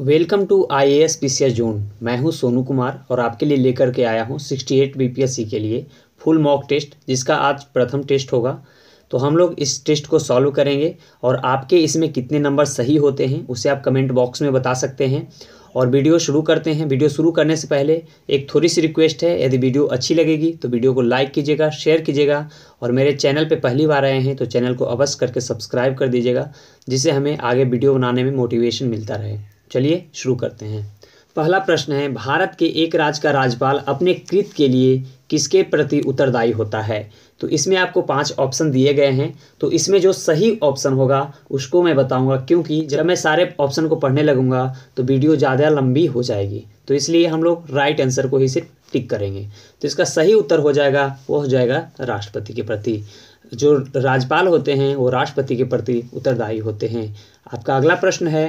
Welcome to I A S P C S मैं हूं सोनू कुमार और आपके लिए लेकर के आया हूं 68 बी के लिए फुल मॉक टेस्ट जिसका आज प्रथम टेस्ट होगा तो हम लोग इस टेस्ट को सॉल्व करेंगे और आपके इसमें कितने नंबर सही होते हैं उसे आप कमेंट बॉक्स में बता सकते हैं और वीडियो शुरू करते हैं वीडियो शुरू करने से पहले एक थोड़ी सी रिक्वेस्ट है यदि वीडियो अच्छी लगेगी तो वीडियो को लाइक कीजिएगा शेयर कीजिएगा और मेरे चैनल पे पहली बार आए हैं तो चैनल को अवश्य करके सब्सक्राइब कर दीजिएगा जिससे हमें आगे वीडियो बनाने में मोटिवेशन मिलता रहे चलिए शुरू करते हैं पहला प्रश्न है भारत के एक राज्य का राज्यपाल अपने कृत के लिए किसके प्रति उत्तरदायी होता है तो इसमें आपको पांच ऑप्शन दिए गए हैं तो इसमें जो सही ऑप्शन होगा उसको मैं बताऊंगा क्योंकि जब मैं सारे ऑप्शन को पढ़ने लगूंगा तो वीडियो ज़्यादा लंबी हो जाएगी तो इसलिए हम लोग राइट आंसर को ही सिर्फ टिक करेंगे तो इसका सही उत्तर हो जाएगा वो हो जाएगा राष्ट्रपति के प्रति जो राज्यपाल होते हैं वो राष्ट्रपति के प्रति उत्तरदायी होते हैं आपका अगला प्रश्न है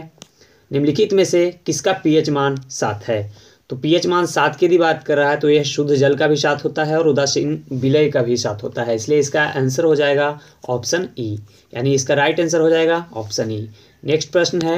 निम्नलिखित में से किसका पीएच मान सात है तो पीएच मान सात की यदि बात कर रहा है तो यह शुद्ध जल का भी साथ होता है और उदासीन विलय का भी साथ होता है इसलिए इसका आंसर हो जाएगा ऑप्शन ई यानी इसका राइट आंसर हो जाएगा ऑप्शन ई नेक्स्ट प्रश्न है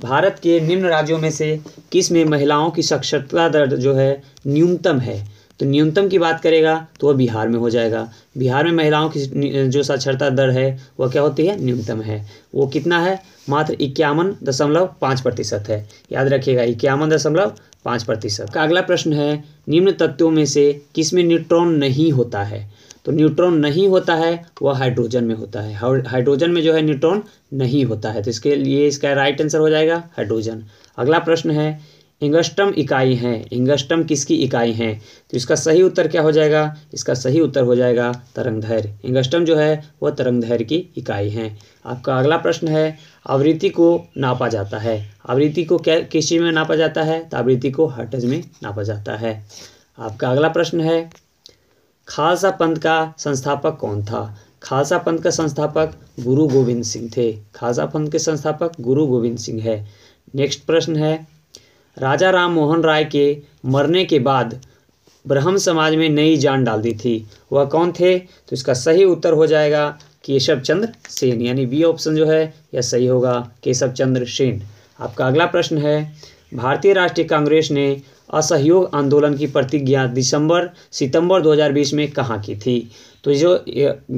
भारत के निम्न राज्यों में से किस में महिलाओं की साक्षरता दर जो है न्यूनतम है तो न्यूनतम की बात करेगा तो वह बिहार में हो जाएगा बिहार में महिलाओं की जो साक्षरता दर है वह क्या होती है न्यूनतम है वो कितना है मात्र इक्यावन दशमलव पाँच प्रतिशत है याद रखिएगा इक्यावन दशमलव पाँच प्रतिशत का अगला प्रश्न है निम्न तत्वों में से किस में न्यूट्रॉन नहीं होता है तो न्यूट्रॉन नहीं होता है वह हाइड्रोजन में होता है हाइड्रोजन में जो है न्यूट्रॉन नहीं होता है तो इसके लिए इसका राइट आंसर हो जाएगा हाइड्रोजन अगला प्रश्न है इंगस्टम इकाई हैं इंगस्टम किसकी इकाई हैं तो इसका सही उत्तर क्या हो जाएगा इसका सही उत्तर हो जाएगा तरंग धैर्य इंगस्टम जो है वह तरंग धैर्य की इकाई हैं आपका अगला प्रश्न है आवृत्ति को नापा जाता है आवृत्ति को क्या किस चीज़ में नापा जाता है तो आवृत्ति को हर्टज में नापा जाता है आपका अगला प्रश्न है खालसा पंथ का संस्थापक कौन था खालसा पंथ का संस्थापक गुरु गोविंद सिंह थे खालसा पंथ के संस्थापक गुरु गोविंद सिंह है नेक्स्ट प्रश्न है राजा राम मोहन राय के मरने के बाद ब्रह्म समाज में नई जान डाल दी थी वह कौन थे तो इसका सही उत्तर हो जाएगा केशव चंद्र सेन यानी बी ऑप्शन जो है यह सही होगा केशव चंद्र सेन आपका अगला प्रश्न है भारतीय राष्ट्रीय कांग्रेस ने असहयोग आंदोलन की प्रतिज्ञा दिसंबर सितंबर 2020 में कहाँ की थी तो जो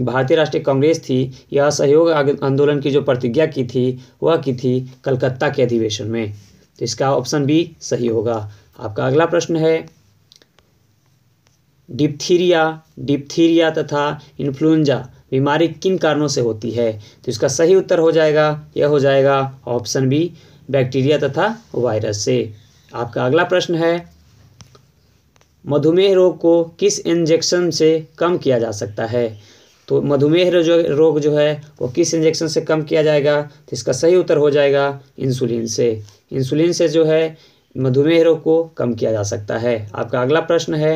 भारतीय राष्ट्रीय कांग्रेस थी यह असहयोग आंदोलन की जो प्रतिज्ञा की थी वह की थी कलकत्ता के अधिवेशन में तो इसका ऑप्शन भी सही होगा आपका अगला प्रश्न है डिप्थीरिया डिप्थीरिया तथा इन्फ्लुएंजा बीमारी किन कारणों से होती है तो इसका सही उत्तर हो जाएगा यह हो जाएगा ऑप्शन बी बैक्टीरिया तथा वायरस से आपका अगला प्रश्न है मधुमेह रोग को किस इंजेक्शन से कम किया जा सकता है तो मधुमेह रोग जो है वो किस इंजेक्शन से कम किया जाएगा तो इसका सही उत्तर हो जाएगा इंसुलिन से इंसुलिन से जो है मधुमेह रोग को कम किया जा सकता है आपका अगला प्रश्न है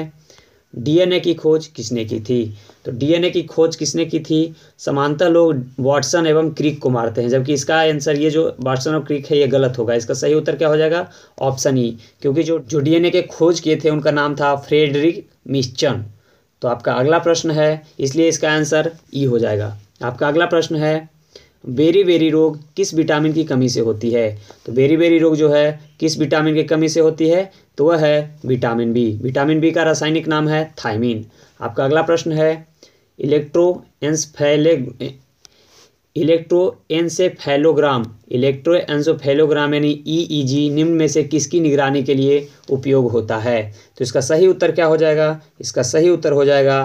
डीएनए की खोज किसने की थी तो डीएनए की खोज किसने की थी समानता लोग वाटसन एवं क्रिक को मारते हैं जबकि इसका आंसर ये जो वाटसन और क्रिक है ये गलत होगा इसका सही उत्तर क्या हो जाएगा ऑप्शन ई क्योंकि जो जो डीएनए के खोज किए थे उनका नाम था फ्रेडरिक मिश्चन तो आपका अगला प्रश्न है इसलिए इसका आंसर ई हो जाएगा आपका अगला प्रश्न है बेरी बेरी रोग किस विटामिन की कमी से होती है तो बेरी बेरी रोग जो है किस विटामिन की कमी से होती है तो वह है विटामिन बी विटामिन बी का रासायनिक नाम है थाइमिन आपका अगला प्रश्न है electro encephalo electroencephalogram electroencephalogram यानी ई e जी e निम्न में से किसकी निगरानी के लिए उपयोग होता है तो इसका सही उत्तर क्या हो जाएगा इसका सही उत्तर हो जाएगा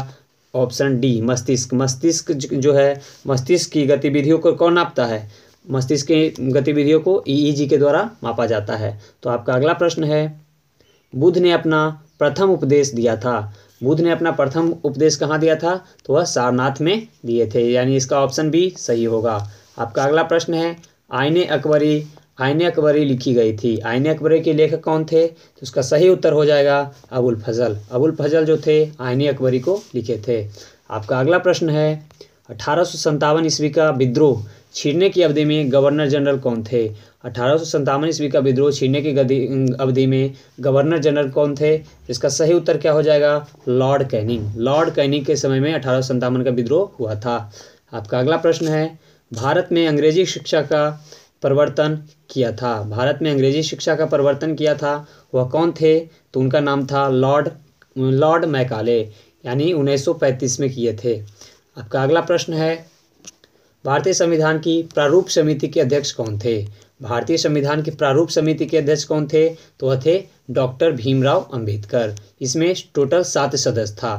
ऑप्शन डी मस्तिष्क मस्तिष्क जो है मस्तिष्क की गतिविधियों को कौन नापता है मस्तिष्क की गतिविधियों को ईईजी e e के द्वारा मापा जाता है तो आपका अगला प्रश्न है बुद्ध ने अपना प्रथम उपदेश दिया था बुद्ध ने अपना प्रथम उपदेश कहाँ दिया था तो वह सारनाथ में दिए थे यानी इसका ऑप्शन भी सही होगा आपका अगला प्रश्न है आईने अकबरी आयन अकबरी लिखी गई थी आयन अकबरी के लेखक कौन थे तो उसका सही उत्तर हो जाएगा अबुल फजल अबुल फजल जो थे आयन अकबरी को लिखे थे आपका अगला प्रश्न है अठारह ईस्वी का विद्रोह छीनने की अवधि में गवर्नर जनरल कौन थे अठारह ईस्वी का विद्रोह छीनने की अवधि में गवर्नर जनरल कौन थे इसका सही उत्तर क्या हो जाएगा लॉर्ड कैनिंग लॉर्ड कैनिंग के समय में अठारह का विद्रोह हुआ था आपका अगला प्रश्न है भारत में अंग्रेजी शिक्षा का प्रवर्तन किया था भारत में अंग्रेजी शिक्षा का प्रवर्तन किया था वह कौन थे तो उनका नाम था लॉर्ड लॉर्ड मैकाले यानी 1935 में किए थे आपका अगला प्रश्न है भारतीय संविधान की प्रारूप समिति के अध्यक्ष कौन थे भारतीय संविधान की प्रारूप समिति के अध्यक्ष कौन थे तो वह थे डॉक्टर भीमराव अंबेडकर इसमें टोटल सात सदस्य था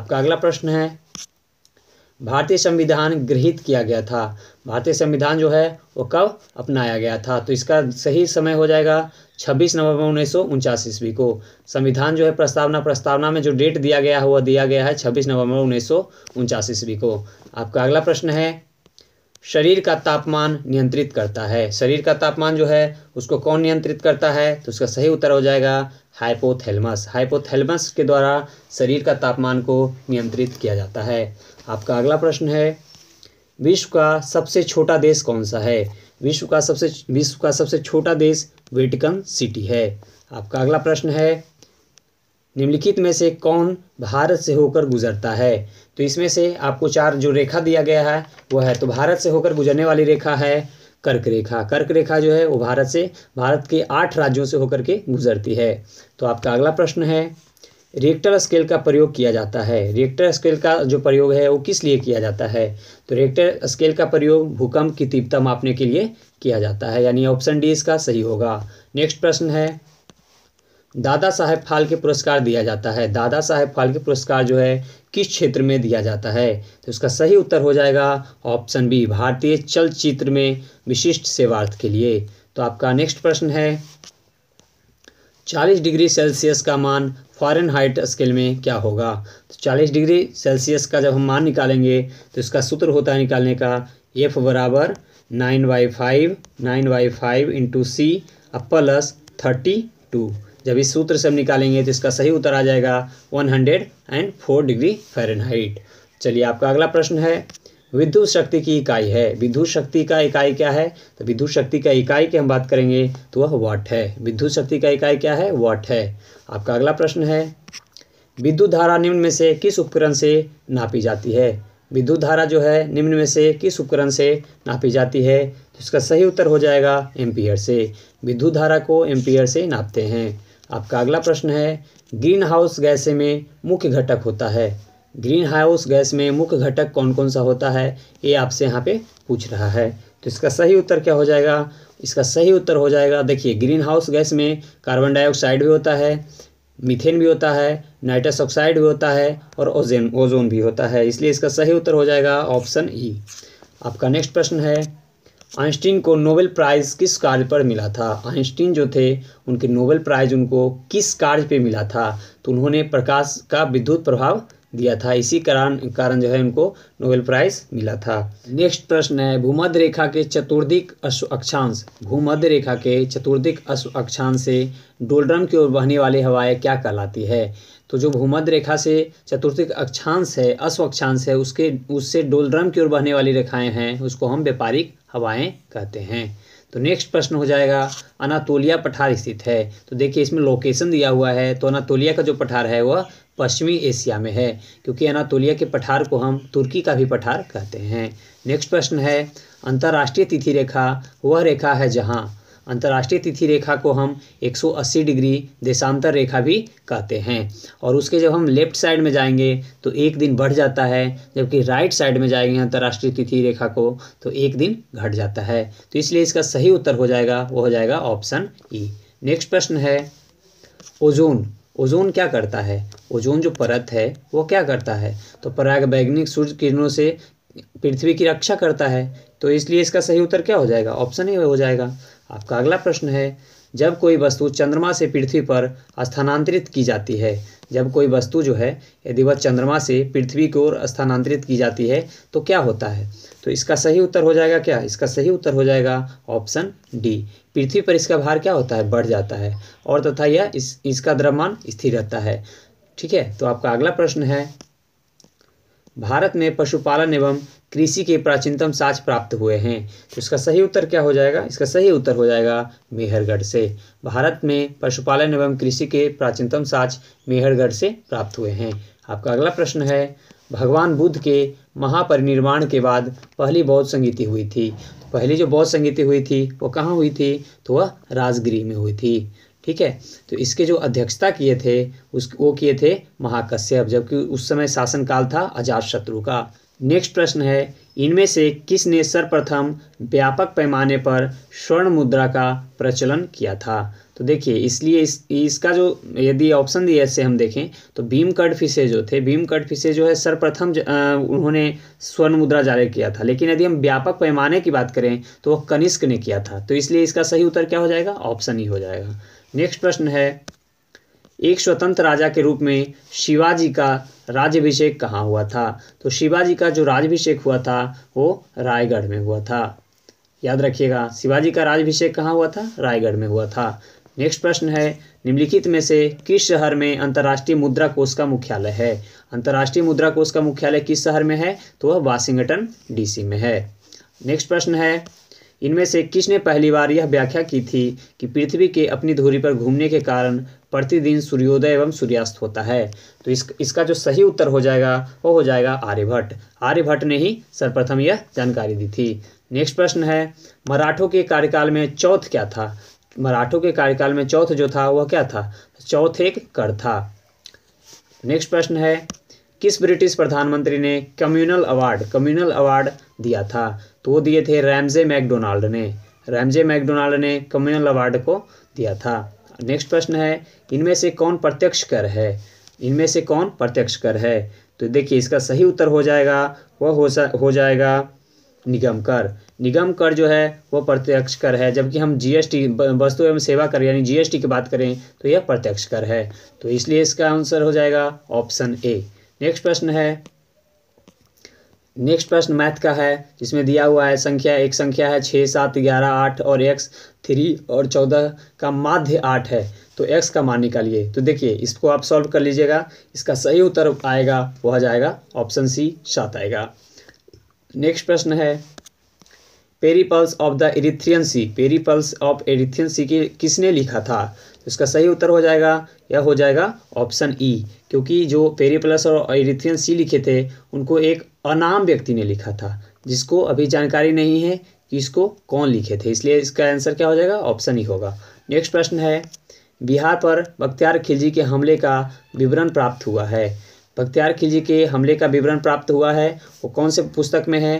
आपका अगला प्रश्न है भारतीय संविधान गृहित किया गया था भारतीय संविधान जो है वो कब अपनाया गया था तो इसका सही समय हो जाएगा 26 नवंबर उन्नीस सौ उनचास ईस्वी को संविधान जो है प्रस्तावना प्रस्तावना में जो डेट दिया गया है वह दिया गया है 26 नवंबर उन्नीस सौ उनचास ईस्वी को आपका अगला प्रश्न है शरीर का तापमान नियंत्रित करता है शरीर का तापमान जो है उसको कौन नियंत्रित करता है तो उसका सही उत्तर हो जाएगा हाइपोथेलमस हाइपोथेलमस के द्वारा शरीर का तापमान को नियंत्रित किया जाता है आपका अगला प्रश्न है विश्व का सबसे छोटा देश कौन सा है विश्व का सबसे विश्व का सबसे छोटा देश वेटिकन सिटी है आपका अगला प्रश्न है निम्नलिखित में से कौन भारत से होकर गुजरता है तो इसमें से आपको चार जो रेखा दिया गया है वह है तो भारत से होकर गुजरने वाली रेखा है कर्क रेखा कर्क रेखा जो है वो भारत से भारत के आठ राज्यों से होकर के गुजरती है तो आपका अगला प्रश्न है रिएक्टर स्केल का प्रयोग किया जाता है रिएक्टर स्केल का जो प्रयोग है वो किस लिए किया जाता है तो रिएक्टर स्केल का प्रयोग भूकंप की तीव्रता मापने के लिए किया जाता है यानी ऑप्शन डी इसका सही होगा नेक्स्ट प्रश्न है दादा साहेब फाल्के पुरस्कार दिया जाता है दादा साहेब फाल्के पुरस्कार जो है किस क्षेत्र में दिया जाता है तो इसका सही उत्तर हो जाएगा ऑप्शन बी भारतीय चलचित्र में विशिष्ट सेवार्थ के लिए तो आपका नेक्स्ट प्रश्न है 40 डिग्री सेल्सियस का मान फारेनहाइट स्केल में क्या होगा तो चालीस डिग्री सेल्सियस का जब हम मान निकालेंगे तो इसका सूत्र होता है निकालने का एफ बराबर nine by five nine by five into C plus thirty two जब इस सूत्र से हम निकालेंगे तो इसका सही उत्तर आ जाएगा one hundred and four degree Fahrenheit चलिए आपका अगला प्रश्न है विद्युत शक्ति की इकाई है विद्युत शक्ति का इकाई क्या है तो विद्युत शक्ति का इकाई की हम बात करेंगे तो वह वाट है विद्युत शक्ति का इकाई क्या है वाट है आपका अगला प्रश्न है विद्युत धारा निम्न में से किस उपकरण से नापी जाती है विद्युत धारा जो है निम्न में से किस उपकरण से नापी जाती है तो इसका सही उत्तर हो जाएगा एम्पियर से विद्युत धारा को एम्पियर से नापते हैं आपका अगला प्रश्न है ग्रीन हाउस गैसे में मुख्य घटक होता है ग्रीन हाउस गैस में मुख्य घटक कौन कौन सा होता है ये आपसे यहाँ पे पूछ रहा है तो इसका सही उत्तर क्या हो जाएगा इसका सही उत्तर हो जाएगा देखिए ग्रीन हाउस गैस में कार्बन डाइऑक्साइड भी होता है मीथेन भी होता है नाइट्रस ऑक्साइड भी होता है और ओजेन ओजोन भी होता है इसलिए इसका सही उत्तर हो जाएगा ऑप्शन ई आपका नेक्स्ट प्रश्न है आइंस्टीन को नोबेल प्राइज़ किस कार्य पर मिला था आइंस्टीन जो थे उनके नोबेल प्राइज़ उनको किस कार्य पे मिला था तो उन्होंने प्रकाश का विद्युत प्रभाव दिया था इसी कारण कारण जो है उनको नोबेल प्राइज मिला था नेक्स्ट प्रश्न है भूमध्य रेखा के चतुर्दिक अश्व अक्षांश भूमध्य रेखा के चतुर्दिक अश्व अक्षांश से डोलड्रम की ओर बहने वाली हवाएं क्या कहलाती है तो जो भूमध्य रेखा से चतुर्थिक अक्षांश है अश्व अक्षांश है उसके उससे डोलड्रम की ओर बहने वाली रेखाएं हैं उसको हम व्यापारिक हवाएं कहते हैं तो नेक्स्ट प्रश्न हो जाएगा अनातोलिया पठार स्थित है तो देखिए इसमें लोकेशन दिया हुआ है तो अनातोलिया का जो पठार है वह पश्चिमी एशिया में है क्योंकि अनातोलिया के पठार को हम तुर्की का भी पठार कहते हैं नेक्स्ट प्रश्न है अंतर्राष्ट्रीय तिथि रेखा वह रेखा है जहाँ अंतर्राष्ट्रीय तिथि रेखा को हम 180 डिग्री देशांतर रेखा भी कहते हैं और उसके जब हम लेफ्ट साइड में जाएंगे तो एक दिन बढ़ जाता है जबकि राइट साइड में जाएंगे अंतर्राष्ट्रीय तिथि रेखा को तो एक दिन घट जाता है तो इसलिए इसका सही उत्तर हो जाएगा वो हो जाएगा ऑप्शन ई e। नेक्स्ट प्रश्न है ओजोन ओजोन क्या करता है ओजोन जो परत है वो क्या करता है तो पराग वैज्ञानिक सूर्य किरणों से पृथ्वी की रक्षा करता है तो इसलिए इसका सही उत्तर क्या हो जाएगा ऑप्शन ही हो जाएगा आपका अगला प्रश्न है जब कोई वस्तु चंद्रमा से पृथ्वी पर स्थानांतरित की जाती है जब कोई वस्तु जो है यदि वह चंद्रमा से पृथ्वी की ओर स्थानांतरित की जाती है तो क्या होता है तो इसका सही उत्तर हो जाएगा क्या इसका सही उत्तर हो जाएगा ऑप्शन डी पृथ्वी पर इसका भार क्या होता है बढ़ जाता है और तथा यह इस इसका द्रव्यमान स्थिर रहता है ठीक है तो आपका अगला प्रश्न है भारत में पशुपालन एवं कृषि के प्राचीनतम साक्ष प्राप्त हुए हैं तो इसका सही उत्तर क्या हो जाएगा इसका सही उत्तर हो जाएगा मेहरगढ़ से भारत में पशुपालन एवं कृषि के प्राचीनतम साक्ष मेहरगढ़ से प्राप्त हुए हैं आपका अगला प्रश्न है भगवान बुद्ध के महापरिनिर्वाण के बाद पहली बौद्ध संगीति हुई थी पहली जो बौद्ध संगीति हुई थी वो कहाँ हुई थी तो वह राजगिरी में हुई थी ठीक है तो इसके जो अध्यक्षता किए थे उस वो किए थे महाकश्यप जबकि उस समय शासनकाल था अजात शत्रु का नेक्स्ट प्रश्न है इनमें से किसने सर्वप्रथम व्यापक पैमाने पर स्वर्ण मुद्रा का प्रचलन किया था तो देखिए इसलिए इस इसका जो यदि ऑप्शन दिया इससे हम देखें तो भीम कट फिशे जो थे भीम कट फिशे जो है सर्वप्रथम उन्होंने स्वर्ण मुद्रा जारी किया था लेकिन यदि हम व्यापक पैमाने की बात करें तो वह कनिष्क ने किया था तो इसलिए इसका सही उत्तर क्या हो जाएगा ऑप्शन ही e हो जाएगा नेक्स्ट प्रश्न है एक स्वतंत्र राजा के रूप में शिवाजी का राज्यभिषेक कहाँ हुआ था तो शिवाजी का जो राज्यभिषेक हुआ था वो रायगढ़ में हुआ था याद रखिएगा शिवाजी का राज्यभिषेक कहाँ हुआ था रायगढ़ में हुआ था नेक्स्ट प्रश्न है निम्नलिखित में से किस शहर में अंतर्राष्ट्रीय मुद्रा कोष का मुख्यालय है अंतर्राष्ट्रीय मुद्रा कोष का मुख्यालय किस शहर में है तो वह वाशिंगटन डीसी में है नेक्स्ट प्रश्न है इनमें से किसने पहली बार यह व्याख्या की थी कि पृथ्वी के अपनी धुरी पर घूमने के कारण प्रतिदिन सूर्योदय एवं सूर्यास्त होता है तो इस इसका जो सही उत्तर हो जाएगा वो हो जाएगा आर्यभट्ट आर्यभट्ट ने ही सर्वप्रथम यह जानकारी दी थी नेक्स्ट प्रश्न है मराठों के कार्यकाल में चौथ क्या था मराठों के कार्यकाल में चौथ जो था वह क्या था चौथ एक कर था नेक्स्ट प्रश्न है किस ब्रिटिश प्रधानमंत्री ने कम्युनल अवार्ड कम्युनल अवार्ड दिया था तो वो दिए थे रैमजे मैकडोनाल्ड ने रैमजे मैकडोनाल्ड ने कम्युनल अवार्ड को दिया था नेक्स्ट प्रश्न है इनमें से कौन प्रत्यक्ष कर है इनमें से कौन प्रत्यक्ष कर है तो देखिए इसका सही उत्तर हो जाएगा वह हो, हो जाएगा निगम कर निगम कर जो है वो प्रत्यक्ष कर है जबकि हम जीएसटी वस्तु एवं सेवा कर यानी जीएसटी की बात करें तो यह प्रत्यक्ष कर है तो इसलिए इसका आंसर हो जाएगा ऑप्शन ए नेक्स्ट प्रश्न है नेक्स्ट प्रश्न मैथ का है जिसमें दिया हुआ है संख्या एक संख्या है छः सात ग्यारह आठ और एक्स थ्री और चौदह का माध्य आठ है तो एक्स का मान निकालिए तो देखिए इसको आप सॉल्व कर लीजिएगा इसका सही उत्तर आएगा वह जाएगा ऑप्शन सी सात आएगा नेक्स्ट प्रश्न है Periplus of the Erythraean Sea Periplus of Erythraean Sea की किसने लिखा था तो इसका सही उत्तर हो जाएगा यह हो जाएगा ऑप्शन ई क्योंकि जो पेरीपल्स और एरिथ्रियन सी लिखे थे उनको एक अनाम व्यक्ति ने लिखा था जिसको अभी जानकारी नहीं है कि इसको कौन लिखे थे इसलिए इसका आंसर क्या हो जाएगा ऑप्शन ई होगा नेक्स्ट प्रश्न है बिहार पर बख्तियार खिलजी के हमले का विवरण प्राप्त हुआ है बख्तियार खिलजी के हमले का विवरण प्राप्त हुआ है वो कौन से पुस्तक में है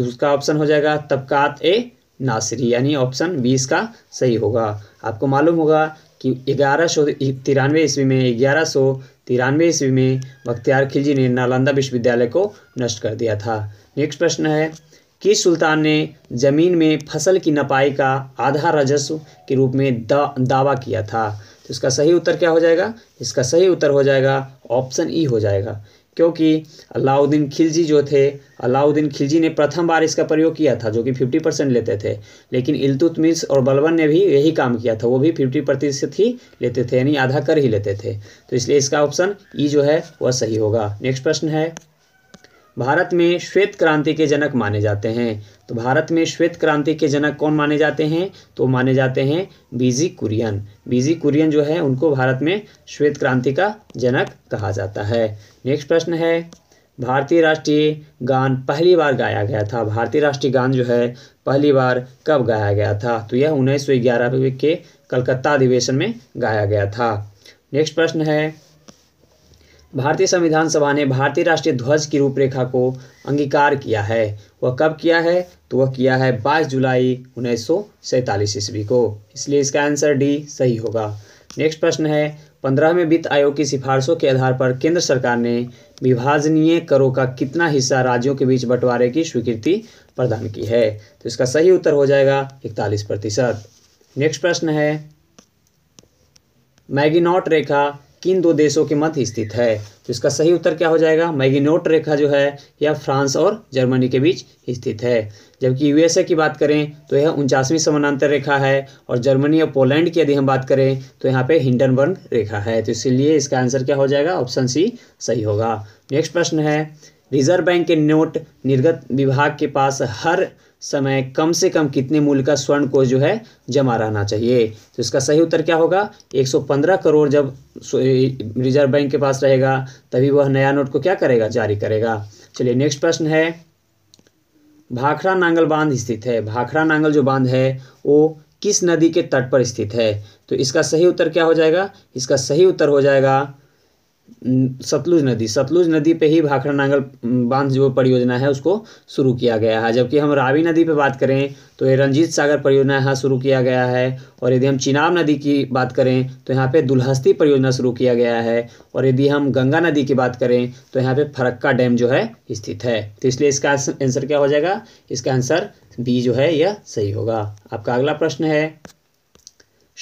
उसका ऑप्शन हो जाएगा तबकात ए नासरी यानी ऑप्शन बी इसका सही होगा आपको मालूम होगा कि ग्यारह सौ तिरानवे ईस्वी में ग्यारह सौ तिरानवे ईस्वी में बख्तियार खिलजी ने नालंदा विश्वविद्यालय को नष्ट कर दिया था नेक्स्ट प्रश्न है कि सुल्तान ने ज़मीन में फसल की नपाई का आधा राजस्व के रूप में दा, दावा किया था तो इसका सही उत्तर क्या हो जाएगा इसका सही उत्तर हो जाएगा ऑप्शन ई e हो जाएगा क्योंकि अलाउद्दीन खिलजी जो थे अलाउद्दीन खिलजी ने प्रथम बार इसका प्रयोग किया था जो कि 50 परसेंट लेते थे लेकिन इल्तुतमिश और बलबन ने भी यही काम किया था वो भी 50 प्रतिशत ही लेते थे यानी आधा कर ही लेते थे तो इसलिए इसका ऑप्शन ई e जो है वह सही होगा नेक्स्ट प्रश्न है भारत में श्वेत क्रांति के जनक माने जाते हैं तो भारत में श्वेत क्रांति के जनक कौन माने जाते हैं तो माने जाते हैं बीजी कुरियन बीजी कुरियन जो है उनको भारत में श्वेत क्रांति का जनक कहा जाता है नेक्स्ट प्रश्न है भारतीय राष्ट्रीय गान पहली बार गाया गया था भारतीय राष्ट्रीय गान जो है पहली बार कब गाया गया था तो यह उन्नीस सौ ग्यारह के कलकत्ता अधिवेशन में गाया गया था नेक्स्ट प्रश्न है भारतीय संविधान सभा ने भारतीय राष्ट्रीय ध्वज की रूपरेखा को अंगीकार किया है वह कब किया है तो वह किया है 22 जुलाई उन्नीस ईस्वी को इसलिए इसका आंसर डी सही होगा नेक्स्ट प्रश्न है पंद्रहवें वित्त आयोग की सिफारिशों के आधार पर केंद्र सरकार ने विभाजनीय करों का कितना हिस्सा राज्यों के बीच बंटवारे की स्वीकृति प्रदान की है तो इसका सही उत्तर हो जाएगा इकतालीस प्रतिशत नेक्स्ट प्रश्न है मैगिनॉट रेखा किन दो देशों के मध्य स्थित है तो इसका सही उत्तर क्या हो जाएगा मैगिनोट रेखा जो है यह फ्रांस और जर्मनी के बीच स्थित है जबकि यूएसए की बात करें तो यह उनचासवीं समानांतर रेखा है और जर्मनी और पोलैंड की यदि हम बात करें तो यहाँ पे हिंडनबर्ग रेखा है तो इसीलिए इसका आंसर क्या हो जाएगा ऑप्शन सी सही होगा नेक्स्ट प्रश्न है रिजर्व बैंक के नोट निर्गत विभाग के पास हर समय कम से कम कितने मूल्य का स्वर्ण कोष जो है जमा रहना चाहिए तो इसका सही उत्तर क्या होगा 115 करोड़ जब रिजर्व बैंक के पास रहेगा तभी वह नया नोट को क्या करेगा जारी करेगा चलिए नेक्स्ट प्रश्न है भाखड़ा नांगल बांध स्थित है भाखड़ा नांगल जो बांध है वो किस नदी के तट पर स्थित है तो इसका सही उत्तर क्या हो जाएगा इसका सही उत्तर हो जाएगा सतलुज नदी सतलुज नदी पे ही भाखड़ा नांगल बांध जो परियोजना है उसको शुरू किया गया है जबकि हम रावी नदी पे बात करें तो ये रंजीत सागर परियोजना यहाँ शुरू किया गया है और यदि हम चिनाब नदी की बात करें तो यहाँ पे दुलहस्ती परियोजना शुरू किया गया है और यदि हम गंगा नदी की बात करें तो यहाँ पे फरक्का डैम जो है स्थित है तो इसलिए इसका आंसर क्या हो जाएगा इसका आंसर बी जो है यह सही होगा आपका अगला प्रश्न है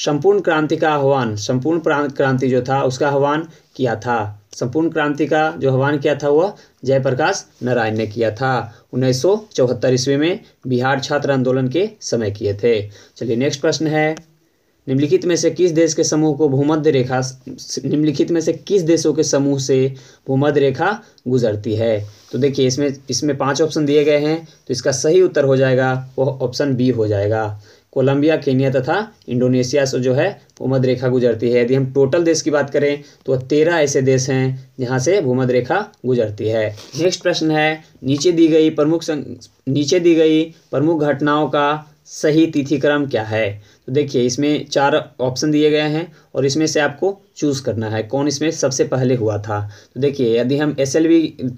संपूर्ण क्रांति का आह्वान संपूर्ण क्रांति जो था उसका आह्वान किया था संपूर्ण क्रांति का जो आह्वान किया था वह जयप्रकाश नारायण ने किया था उन्नीस सौ चौहत्तर ईस्वी में बिहार छात्र आंदोलन के समय किए थे चलिए नेक्स्ट प्रश्न है निम्नलिखित में से किस देश के समूह को भूमध्य रेखा निम्नलिखित में से किस देशों के समूह से भूमध्य रेखा गुजरती है तो देखिए इसमें इसमें पांच ऑप्शन दिए गए हैं तो इसका सही उत्तर हो जाएगा वह ऑप्शन बी हो जाएगा कोलंबिया केनिया तथा इंडोनेशिया से जो है भूमध रेखा गुजरती है यदि हम टोटल देश की बात करें तो तेरह ऐसे देश हैं जहाँ से भूमध रेखा गुजरती है नेक्स्ट प्रश्न है नीचे दी गई प्रमुख नीचे दी गई प्रमुख घटनाओं का सही तिथिक्रम क्या है तो देखिए इसमें चार ऑप्शन दिए गए हैं और इसमें से आपको चूज़ करना है कौन इसमें सबसे पहले हुआ था तो देखिए यदि हम एस एल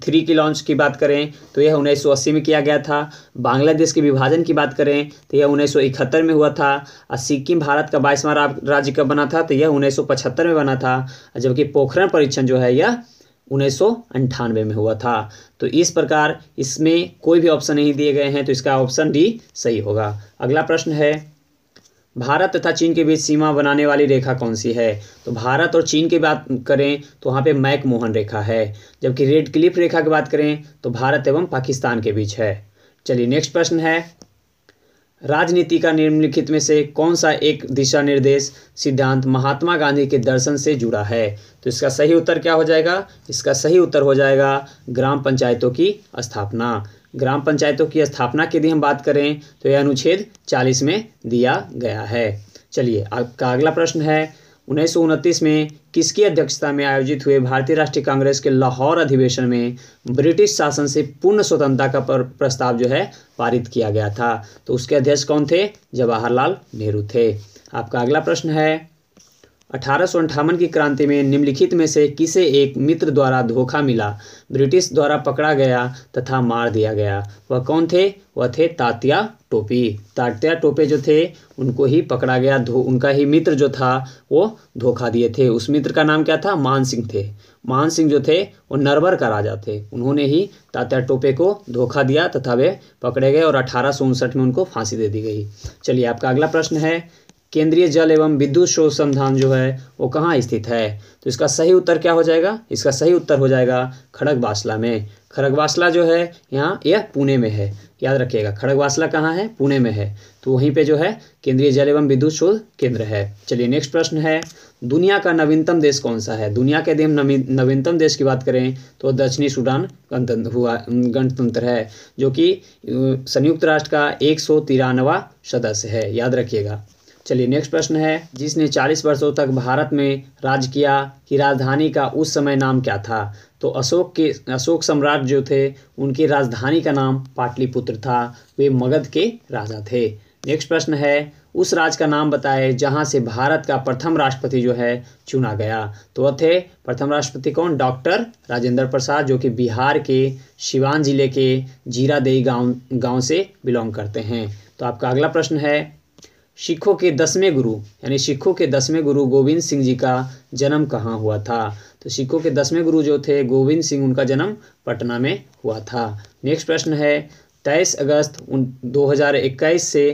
थ्री की लॉन्च की बात करें तो यह 1980 में किया गया था बांग्लादेश के विभाजन की बात करें तो यह 1971 में हुआ था और सिक्किम भारत का बाईसवां राज्य कब बना था तो यह 1975 में बना था जबकि पोखरण परीक्षण जो है यह उन्नीस में हुआ था तो इस प्रकार इसमें कोई भी ऑप्शन नहीं दिए गए हैं तो इसका ऑप्शन डी सही होगा अगला प्रश्न है भारत तथा चीन के बीच सीमा बनाने वाली रेखा कौन सी है तो भारत और चीन की बात करें तो वहाँ पे मैक मोहन रेखा है जबकि रेड क्लिफ रेखा की बात करें तो भारत एवं पाकिस्तान के बीच है चलिए नेक्स्ट प्रश्न है राजनीति का निम्नलिखित में से कौन सा एक दिशा निर्देश सिद्धांत महात्मा गांधी के दर्शन से जुड़ा है तो इसका सही उत्तर क्या हो जाएगा इसका सही उत्तर हो जाएगा ग्राम पंचायतों की स्थापना ग्राम पंचायतों की स्थापना की यदि हम बात करें तो यह अनुच्छेद चालीस में दिया गया है चलिए आपका अगला प्रश्न है उन्नीस में किसकी अध्यक्षता में आयोजित हुए भारतीय राष्ट्रीय कांग्रेस के लाहौर अधिवेशन में ब्रिटिश शासन से पूर्ण स्वतंत्रता का प्रस्ताव जो है पारित किया गया था तो उसके अध्यक्ष कौन थे जवाहरलाल नेहरू थे आपका अगला प्रश्न है अठारह की क्रांति में निम्नलिखित में से किसे एक मित्र द्वारा धोखा मिला ब्रिटिश द्वारा पकड़ा गया तथा मार दिया गया वह कौन थे वह थे तात्या टोपी तात्या टोपे जो थे उनको ही पकड़ा गया उनका ही मित्र जो था वो धोखा दिए थे उस मित्र का नाम क्या था मान सिंह थे मान सिंह जो थे वो नरवर का राजा थे उन्होंने ही तात्या टोपे को धोखा दिया तथा वे पकड़े गए और अठारह में उनको फांसी दे दी गई चलिए आपका अगला प्रश्न है केंद्रीय जल एवं विद्युत शोध संधान जो है वो कहाँ स्थित है तो इसका सही उत्तर क्या हो जाएगा इसका सही उत्तर हो जाएगा खड़गवासला में खड़गवासला जो है यहाँ यह पुणे में है याद रखिएगा खड़गवासला कहाँ है पुणे में है तो वहीं पे जो है केंद्रीय जल एवं विद्युत शोध केंद्र है चलिए नेक्स्ट प्रश्न है दुनिया का नवीनतम देश कौन सा है दुनिया के यदि हम नवीनतम देश की बात करें तो दक्षिणी सूडान गणतंत्र हुआ गणतंत्र है जो कि संयुक्त राष्ट्र का एक सौ तिरानवा सदस्य है याद रखिएगा चलिए नेक्स्ट प्रश्न है जिसने 40 वर्षों तक भारत में राज किया की राजधानी का उस समय नाम क्या था तो अशोक के अशोक सम्राट जो थे उनकी राजधानी का नाम पाटलिपुत्र था वे मगध के राजा थे नेक्स्ट प्रश्न है उस राज का नाम बताए जहाँ से भारत का प्रथम राष्ट्रपति जो है चुना गया तो वह थे प्रथम राष्ट्रपति कौन डॉक्टर राजेंद्र प्रसाद जो कि बिहार के सिवान जिले के जीरादेई गांव गांव से बिलोंग करते हैं तो आपका अगला प्रश्न है सिखों के दसवें गुरु यानी सिखों के दसवें गुरु गोविंद सिंह जी का जन्म कहाँ हुआ था तो सिखों के दसवें गुरु जो थे गोविंद सिंह उनका जन्म पटना में हुआ था नेक्स्ट प्रश्न है तेईस अगस्त उन 2021 से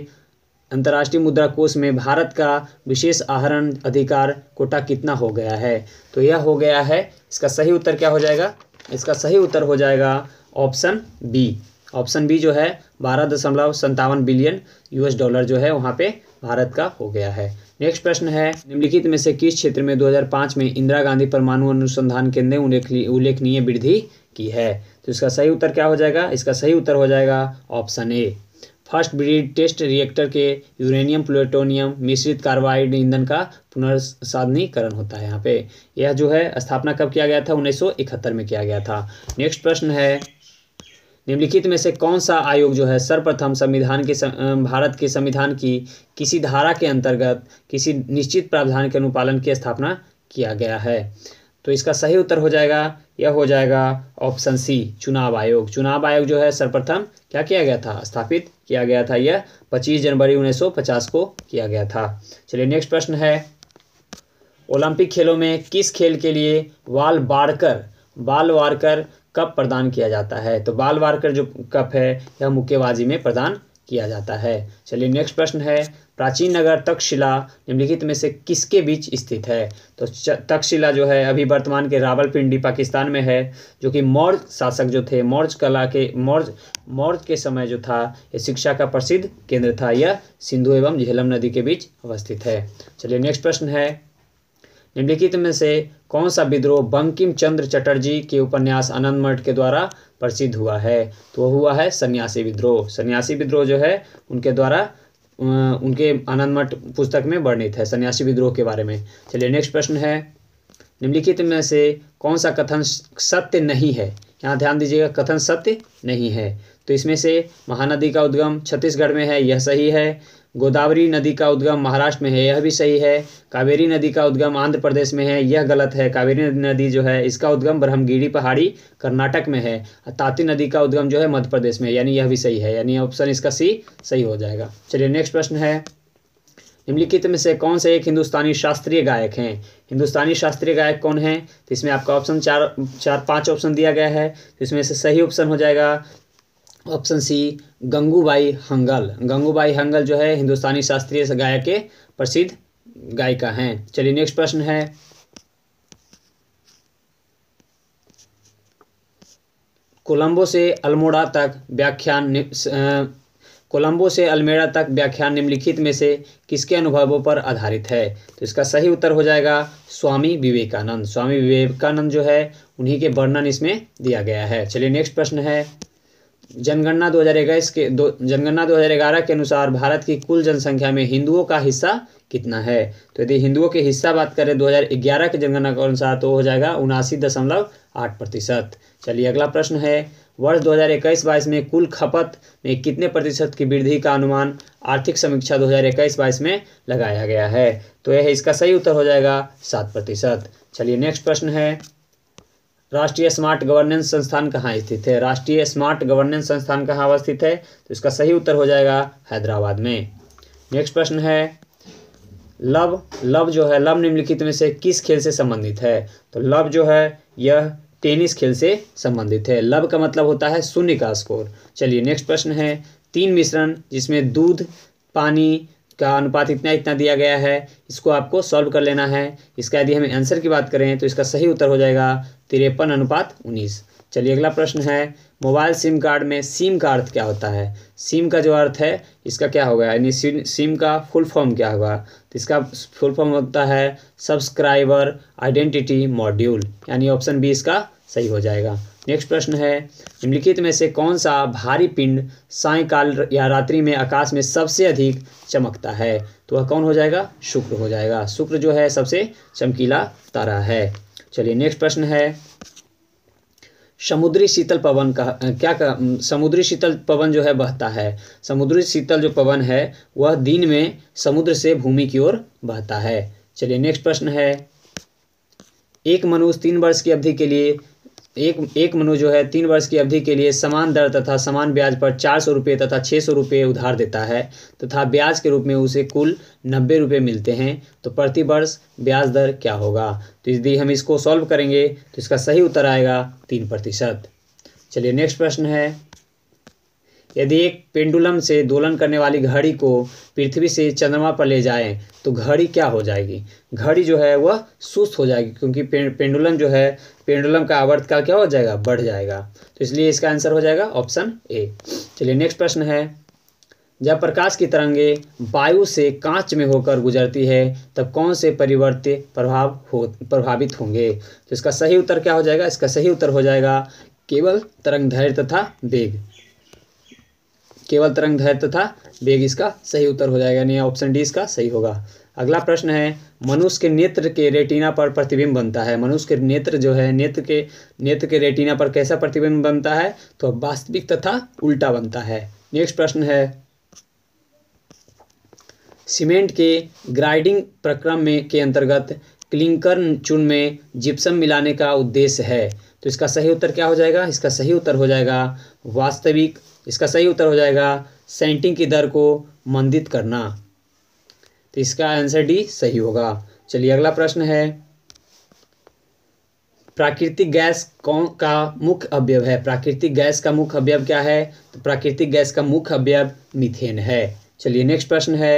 अंतर्राष्ट्रीय मुद्रा कोष में भारत का विशेष आहरण अधिकार कोटा कितना हो गया है तो यह हो गया है इसका सही उत्तर क्या हो जाएगा इसका सही उत्तर हो जाएगा ऑप्शन बी ऑप्शन बी जो है बारह दशमलव संतावन बिलियन यूएस डॉलर जो है वहाँ पे भारत का हो गया है नेक्स्ट प्रश्न है निम्नलिखित में से किस क्षेत्र में 2005 में इंदिरा गांधी परमाणु अनुसंधान केंद्र ने उल्लेखनीय वृद्धि की है तो इसका सही उत्तर क्या हो जाएगा इसका सही उत्तर हो जाएगा option A first breeder test reactor के यूरेनियम प्लूटोनियम मिश्रित कार्बाइड ईंधन का पुनर्साधनीकरण होता है यहाँ पे यह जो है स्थापना कब किया गया था 1971 में किया गया था नेक्स्ट प्रश्न है निम्नलिखित में से कौन सा आयोग जो है सर्वप्रथम संविधान के भारत के संविधान की किसी धारा के अंतर्गत किसी निश्चित प्रावधान के अनुपालन की स्थापना किया गया है तो इसका सही उत्तर हो जाएगा यह हो जाएगा ऑप्शन सी चुनाव आयोग चुनाव आयोग जो है सर्वप्रथम क्या किया गया था स्थापित किया गया था यह 25 जनवरी 1950 को किया गया था चलिए नेक्स्ट प्रश्न है ओलंपिक खेलों में किस खेल के लिए वाल बाड़कर बाल वारकर कप प्रदान किया जाता है तो बाल वारकर जो कप है यह मुक्केबाजी में प्रदान किया जाता है चलिए नेक्स्ट प्रश्न है प्राचीन नगर तक्षशिला निम्नलिखित में से किसके बीच स्थित है तो तक्षशिला जो है अभी वर्तमान के रावलपिंडी पाकिस्तान में है जो कि मौर्य शासक जो थे मौर्य कला के मौर्य मौर्य के समय जो था यह शिक्षा का प्रसिद्ध केंद्र था यह सिंधु एवं झेलम नदी के बीच अवस्थित है चलिए नेक्स्ट प्रश्न है निम्नलिखित में से कौन सा विद्रोह बंकिम चंद्र चटर्जी के उपन्यास आनंद मठ के द्वारा प्रसिद्ध हुआ है तो हुआ है सन्यासी विद्रोह सन्यासी विद्रोह जो है उनके द्वारा उनके आनंद मठ पुस्तक में वर्णित है सन्यासी विद्रोह के बारे में चलिए नेक्स्ट प्रश्न है निम्नलिखित में से कौन सा कथन सत्य नहीं है यहाँ ध्यान दीजिएगा कथन सत्य नहीं है तो इसमें से महानदी का उद्गम छत्तीसगढ़ में है यह सही है गोदावरी नदी का उद्गम महाराष्ट्र में है यह भी सही है कावेरी नदी का उद्गम आंध्र प्रदेश में है यह गलत है कावेरी नदी जो है इसका उद्गम ब्रह्मगिरी पहाड़ी कर्नाटक में है ताती नदी का उद्गम जो है मध्य प्रदेश में यानी यह भी सही है यानी ऑप्शन इसका सी सही हो जाएगा चलिए नेक्स्ट प्रश्न है निम्नलिखित में से कौन से एक हिंदुस्तानी शास्त्रीय गायक हैं हिंदुस्तानी शास्त्रीय गायक कौन है तो इसमें आपका ऑप्शन चार चार पांच ऑप्शन दिया गया है तो इसमें से सही ऑप्शन हो जाएगा ऑप्शन सी गंगूबाई हंगल गंगूबाई हंगल जो है हिंदुस्तानी शास्त्रीय गायक के प्रसिद्ध गायिका हैं चलिए नेक्स्ट प्रश्न है कोलंबो से अल्मोड़ा तक व्याख्यान कोलंबो से अल्मेड़ा तक व्याख्यान निम्नलिखित में से किसके अनुभवों पर आधारित है तो इसका सही उत्तर हो जाएगा स्वामी विवेकानंद स्वामी विवेकानंद जो है उन्हीं के वर्णन इसमें दिया गया है चलिए नेक्स्ट प्रश्न है जनगणना 2021 के दो जनगणना 2011 के अनुसार भारत की कुल जनसंख्या में हिंदुओं का हिस्सा कितना है तो यदि हिंदुओं के हिस्सा बात करें 2011 के जनगणना के अनुसार तो हो जाएगा उनासी दशमलव आठ प्रतिशत चलिए अगला प्रश्न है वर्ष 2021-22 में कुल खपत में कितने प्रतिशत की वृद्धि का अनुमान आर्थिक समीक्षा 2021-22 में लगाया गया है तो यह इसका सही उत्तर हो जाएगा सात प्रतिशत चलिए नेक्स्ट प्रश्न है राष्ट्रीय स्मार्ट गवर्नेंस संस्थान कहाँ स्थित है राष्ट्रीय स्मार्ट गवर्नेंस संस्थान कहाँ अवस्थित है तो इसका सही उत्तर हो जाएगा हैदराबाद में नेक्स्ट प्रश्न है लव लव जो है लव निम्नलिखित में से किस खेल से संबंधित है तो लव जो है यह टेनिस खेल से संबंधित है लव का मतलब होता है शून्य का स्कोर चलिए नेक्स्ट प्रश्न है तीन मिश्रण जिसमें दूध पानी का अनुपात इतना इतना दिया गया है इसको आपको सॉल्व कर लेना है इसका यदि हम आंसर की बात करें तो इसका सही उत्तर हो जाएगा तिरपन अनुपात उन्नीस चलिए अगला प्रश्न है मोबाइल सिम कार्ड में सिम का अर्थ क्या होता है सिम का जो अर्थ है इसका क्या होगा यानी सिम का फुल फॉर्म क्या होगा तो इसका फुल फॉर्म होता है सब्सक्राइबर आइडेंटिटी मॉड्यूल यानी ऑप्शन बी इसका सही हो जाएगा नेक्स्ट प्रश्न है निम्नलिखित में से कौन सा भारी पिंड सायकाल या रात्रि में आकाश में सबसे अधिक चमकता है तो वह कौन हो जाएगा शुक्र हो जाएगा शुक्र जो है सबसे चमकीला तारा है चलिए नेक्स्ट प्रश्न है समुद्री शीतल पवन का क्या का समुद्री शीतल पवन जो है बहता है समुद्री शीतल जो पवन है वह दिन में समुद्र से भूमि की ओर बहता है चलिए नेक्स्ट प्रश्न है एक मनुष्य तीन वर्ष की अवधि के लिए एक एक मनु जो है तीन वर्ष की अवधि के लिए समान दर तथा समान ब्याज पर चार सौ रुपये तथा छः सौ रुपये उधार देता है तथा ब्याज के रूप में उसे कुल नब्बे रुपये मिलते हैं तो प्रति वर्ष ब्याज दर क्या होगा तो यदि हम इसको सॉल्व करेंगे तो इसका सही उत्तर आएगा तीन प्रतिशत चलिए नेक्स्ट प्रश्न है यदि एक पेंडुलम से दोलन करने वाली घड़ी को पृथ्वी से चंद्रमा पर ले जाएं तो घड़ी क्या हो जाएगी घड़ी जो है वह सुस्त हो जाएगी क्योंकि पेंडुलम जो है पेंडुलम का आवर्तकाल क्या हो जाएगा बढ़ जाएगा तो इसलिए इसका आंसर हो जाएगा ऑप्शन ए चलिए नेक्स्ट प्रश्न है जब प्रकाश की तरंगे वायु से कांच में होकर गुजरती है तब कौन से परिवर्तित प्रभाव हो प्रभावित होंगे तो इसका सही उत्तर क्या हो जाएगा इसका सही उत्तर हो जाएगा केवल तरंग धैर्य तथा वेग केवल तरंग धैर्य तथा वेग इसका सही उत्तर हो जाएगा यानी ऑप्शन डी इसका सही होगा अगला प्रश्न है मनुष्य के नेत्र के रेटिना पर प्रतिबिंब बनता है मनुष्य के नेत्र जो है नेत्र के नेत्र के रेटिना पर कैसा प्रतिबिंब बनता है तो वास्तविक तथा उल्टा बनता है नेक्स्ट प्रश्न है सीमेंट के ग्राइडिंग प्रक्रम में के अंतर्गत क्लिंकर चून में जिप्सम मिलाने का उद्देश्य है तो इसका सही उत्तर क्या हो जाएगा इसका सही उत्तर हो जाएगा वास्तविक इसका सही उत्तर हो जाएगा सेंटिंग की दर को मंदित करना तो इसका आंसर डी सही होगा चलिए अगला प्रश्न है प्राकृतिक गैस कौन का मुख्य अवयव है प्राकृतिक गैस का मुख्य अवयव क्या है तो प्राकृतिक गैस का मुख्य अवयव मिथेन है चलिए नेक्स्ट प्रश्न है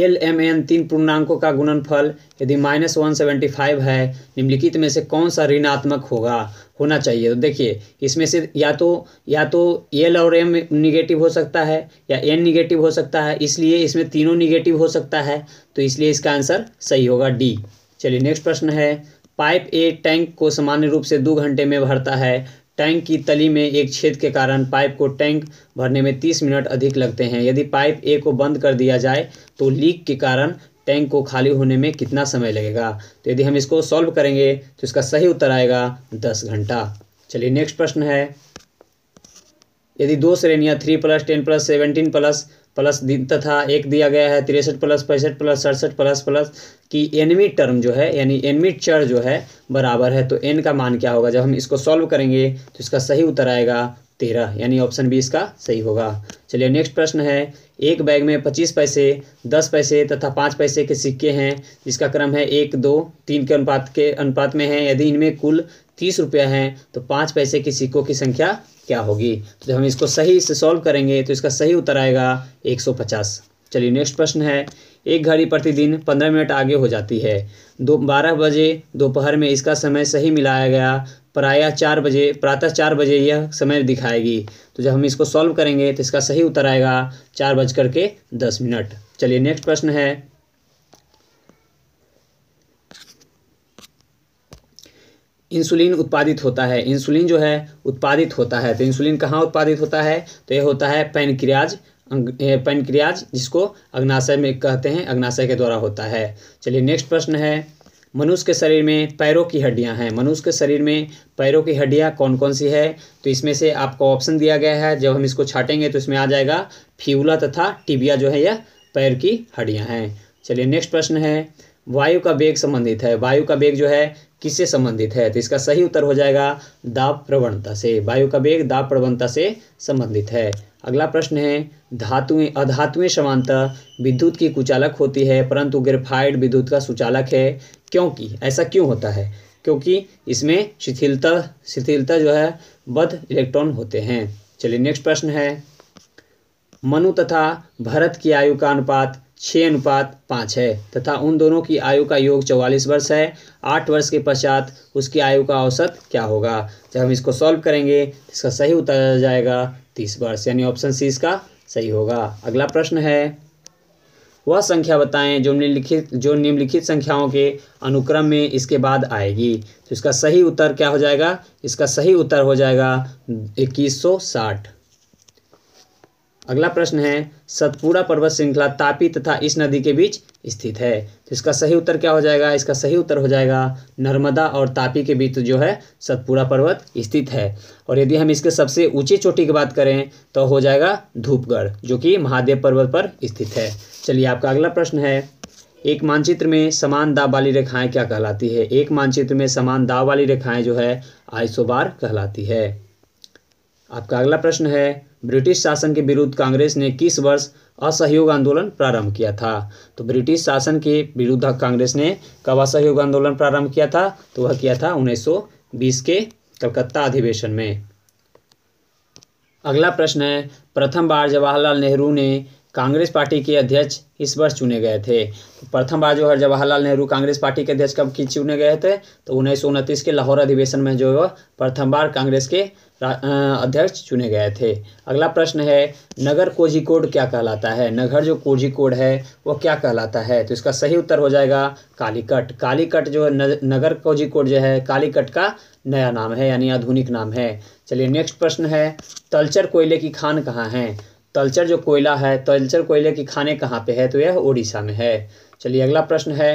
एल एम एन तीन पूर्णांकों का गुणनफल यदि माइनस वन सेवेंटी फाइव है निम्नलिखित में से कौन सा ऋणात्मक होगा होना चाहिए तो देखिए इसमें से या तो या तो एल और एम निगेटिव हो सकता है या एन निगेटिव हो सकता है इसलिए इसमें तीनों निगेटिव हो सकता है तो इसलिए इसका आंसर सही होगा डी चलिए नेक्स्ट प्रश्न है पाइप ए टैंक को सामान्य रूप से दो घंटे में भरता है टैंक की तली में एक छेद के कारण पाइप को टैंक भरने में 30 मिनट अधिक लगते हैं यदि पाइप ए को बंद कर दिया जाए तो लीक के कारण टैंक को खाली होने में कितना समय लगेगा तो यदि हम इसको सॉल्व करेंगे तो इसका सही उत्तर आएगा दस घंटा चलिए नेक्स्ट प्रश्न है यदि दो श्रेणियाँ three plus ten plus seventeen plus plus तथा एक दिया गया है तिरसठ प्लस पैंसठ प्लस सड़सठ प्लस प्लस कि एनमी टर्म जो है यानी एनमी चर जो है बराबर है तो एन का मान क्या होगा जब हम इसको सॉल्व करेंगे तो इसका सही उत्तर आएगा तेरह यानी ऑप्शन बी इसका सही होगा चलिए नेक्स्ट प्रश्न है एक बैग में पच्चीस पैसे दस पैसे तथा पाँच पैसे के सिक्के हैं जिसका क्रम है एक दो तीन के अनुपात के अनुपात में है यदि इनमें कुल तीस रुपया हैं तो पाँच पैसे के सिक्कों की संख्या क्या होगी तो जब हम इसको सही से सॉल्व करेंगे तो इसका सही उत्तर आएगा 150 चलिए नेक्स्ट प्रश्न है एक घड़ी प्रतिदिन पंद्रह मिनट आगे हो जाती है दो बारह बजे दोपहर में इसका समय सही मिलाया गया प्रायः चार बजे प्रातः चार बजे यह समय दिखाएगी तो जब हम इसको सॉल्व करेंगे तो इसका सही उत्तर आएगा चार बज के दस मिनट चलिए नेक्स्ट प्रश्न है इंसुलिन उत्पादित होता है इंसुलिन जो है उत्पादित होता है तो इंसुलिन कहाँ उत्पादित होता है तो यह होता है पैनक्रियाज पैनक्रियाज जिसको अग्नाशय में कहते हैं अग्नाशय के द्वारा होता है चलिए नेक्स्ट प्रश्न है मनुष्य के शरीर में पैरों की हड्डियां हैं मनुष्य के शरीर में पैरों की हड्डियां कौन कौन सी है तो इसमें से आपको ऑप्शन दिया गया है जब हम इसको छाटेंगे तो इसमें आ जाएगा फ्यूला तथा टिबिया जो है यह पैर की हड्डियां हैं चलिए नेक्स्ट प्रश्न है वायु का वेग संबंधित है वायु का वेग जो है किससे संबंधित है तो इसका सही उत्तर हो जाएगा दाब प्रवणता से वायु का वेग दाब प्रवणता से संबंधित है अगला प्रश्न है धातुएं अधातुएं समानता विद्युत की कुचालक होती है परंतु ग्रेफाइड विद्युत का सुचालक है क्योंकि ऐसा क्यों होता है क्योंकि इसमें शिथिलता शिथिलता जो है बद्ध इलेक्ट्रॉन होते हैं चलिए नेक्स्ट प्रश्न है मनु तथा भरत की आयु का अनुपात छः अनुपात पाँच है तथा उन दोनों की आयु का योग चौवालीस वर्ष है आठ वर्ष के पश्चात उसकी आयु का औसत क्या होगा जब हम इसको सॉल्व करेंगे इसका सही उत्तर जाएगा तीस वर्ष यानी ऑप्शन सी इसका सही होगा अगला प्रश्न है वह संख्या बताएं जो निम्नलिखित जो निम्नलिखित संख्याओं के अनुक्रम में इसके बाद आएगी तो इसका सही उत्तर क्या हो जाएगा इसका सही उत्तर हो जाएगा इक्कीस सौ साठ अगला प्रश्न है सतपुरा पर्वत श्रृंखला तापी तथा इस नदी के बीच स्थित है तो इसका सही उत्तर क्या हो जाएगा इसका सही उत्तर हो जाएगा नर्मदा और तापी के बीच जो है सतपुरा पर्वत स्थित है और यदि हम इसके सबसे ऊंची चोटी की बात करें तो हो जाएगा धूपगढ़ जो कि महादेव पर्वत पर स्थित है चलिए आपका अगला प्रश्न है एक मानचित्र में समान दाब वाली रेखाएँ क्या कहलाती है एक मानचित्र में समान दाब वाली रेखाएं जो है आइसोबार कहलाती है आपका अगला प्रश्न है ब्रिटिश शासन के विरुद्ध कांग्रेस ने किस वर्ष असहयोग आंदोलन प्रारंभ किया था तो ब्रिटिश शासन के विरुद्ध कांग्रेस ने कब असहयोग आंदोलन प्रारंभ किया था तो वह किया था 1920 के कलकत्ता अधिवेशन में अगला प्रश्न है प्रथम बार जवाहरलाल नेहरू ने कांग्रेस पार्टी के अध्यक्ष इस वर्ष चुने गए थे प्रथम बार जो है जवाहरलाल नेहरू कांग्रेस पार्टी के अध्यक्ष कब की चुने गए थे तो उन्नीस के लाहौर अधिवेशन में जो है प्रथम बार कांग्रेस के अध्यक्ष चुने गए थे अगला प्रश्न है नगर कोड क्या कहलाता है नगर जो कोड है वो क्या कहलाता है तो इसका सही उत्तर हो जाएगा कालीकट कालीकट जो है नगर कोड जो है कालीकट का नया नाम है यानी आधुनिक नाम है चलिए नेक्स्ट प्रश्न है तलचर कोयले की खान कहाँ है तलचर जो कोयला है तलचर कोयले की खाने कहाँ पे है तो यह उड़ीसा में है चलिए अगला प्रश्न है